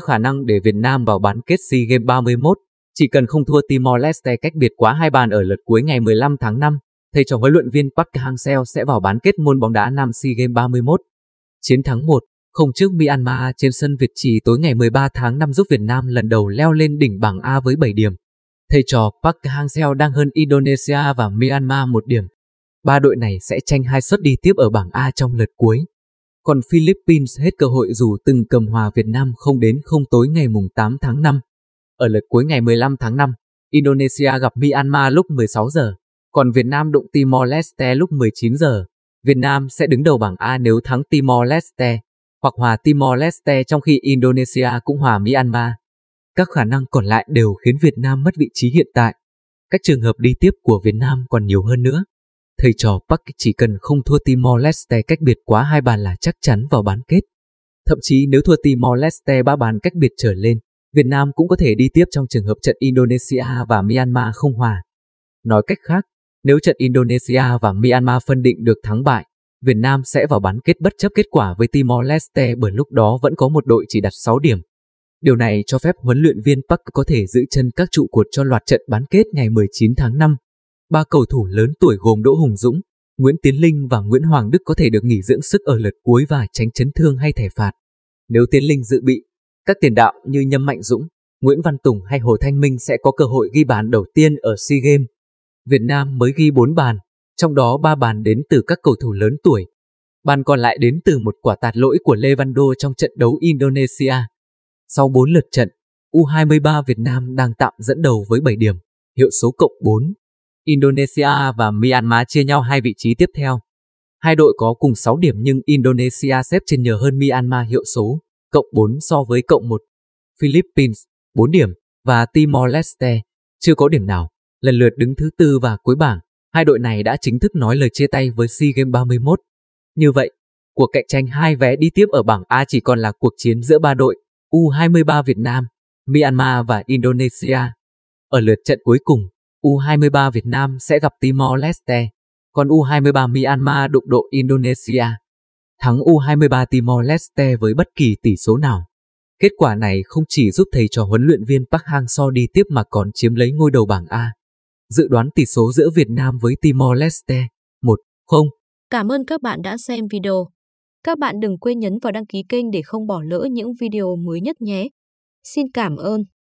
các khả năng để Việt Nam vào bán kết SEA Games 31, chỉ cần không thua Timor-Leste cách biệt quá hai bàn ở lượt cuối ngày 15 tháng 5, thầy trò huấn luyện viên Park Hang-seo sẽ vào bán kết môn bóng đá nam SEA Games 31. Chiến thắng 1 không trước Myanmar trên sân Việt Trì tối ngày 13 tháng 5 giúp Việt Nam lần đầu leo lên đỉnh bảng A với 7 điểm. Thầy trò Park Hang-seo đang hơn Indonesia và Myanmar một điểm. Ba đội này sẽ tranh hai suất đi tiếp ở bảng A trong lượt cuối còn Philippines hết cơ hội dù từng cầm hòa Việt Nam không đến không tối ngày 8 tháng 5. Ở lượt cuối ngày 15 tháng 5, Indonesia gặp Myanmar lúc 16 giờ, còn Việt Nam đụng Timor-Leste lúc 19 giờ. Việt Nam sẽ đứng đầu bảng A nếu thắng Timor-Leste, hoặc hòa Timor-Leste trong khi Indonesia cũng hòa Myanmar. Các khả năng còn lại đều khiến Việt Nam mất vị trí hiện tại. Các trường hợp đi tiếp của Việt Nam còn nhiều hơn nữa. Thầy trò Park chỉ cần không thua Timor-Leste cách biệt quá hai bàn là chắc chắn vào bán kết. Thậm chí nếu thua Timor-Leste ba bàn cách biệt trở lên, Việt Nam cũng có thể đi tiếp trong trường hợp trận Indonesia và Myanmar không hòa. Nói cách khác, nếu trận Indonesia và Myanmar phân định được thắng bại, Việt Nam sẽ vào bán kết bất chấp kết quả với Timor-Leste bởi lúc đó vẫn có một đội chỉ đặt 6 điểm. Điều này cho phép huấn luyện viên Park có thể giữ chân các trụ cột cho loạt trận bán kết ngày 19 tháng 5 ba cầu thủ lớn tuổi gồm Đỗ Hùng Dũng, Nguyễn Tiến Linh và Nguyễn Hoàng Đức có thể được nghỉ dưỡng sức ở lượt cuối và tránh chấn thương hay thẻ phạt. Nếu Tiến Linh dự bị, các tiền đạo như Nhâm Mạnh Dũng, Nguyễn Văn Tùng hay Hồ Thanh Minh sẽ có cơ hội ghi bàn đầu tiên ở SEA Games. Việt Nam mới ghi 4 bàn, trong đó 3 bàn đến từ các cầu thủ lớn tuổi. Bàn còn lại đến từ một quả tạt lỗi của Lê Văn Levando trong trận đấu Indonesia. Sau 4 lượt trận, U23 Việt Nam đang tạm dẫn đầu với 7 điểm, hiệu số cộng 4. Indonesia và Myanmar chia nhau hai vị trí tiếp theo. Hai đội có cùng 6 điểm nhưng Indonesia xếp trên nhờ hơn Myanmar hiệu số, cộng 4 so với cộng 1. Philippines, 4 điểm, và Timor-Leste, chưa có điểm nào, lần lượt đứng thứ tư và cuối bảng. Hai đội này đã chính thức nói lời chia tay với SEA Games 31. Như vậy, cuộc cạnh tranh hai vé đi tiếp ở bảng A chỉ còn là cuộc chiến giữa ba đội U23 Việt Nam, Myanmar và Indonesia. Ở lượt trận cuối cùng, U23 Việt Nam sẽ gặp Timor-Leste, còn U23 Myanmar đụng độ Indonesia. Thắng U23 Timor-Leste với bất kỳ tỷ số nào. Kết quả này không chỉ giúp thầy trò huấn luyện viên Park Hang-seo đi tiếp mà còn chiếm lấy ngôi đầu bảng A. Dự đoán tỷ số giữa Việt Nam với Timor-Leste 1-0. Cảm ơn các bạn đã xem video. Các bạn đừng quên nhấn vào đăng ký kênh để không bỏ lỡ những video mới nhất nhé. Xin cảm ơn.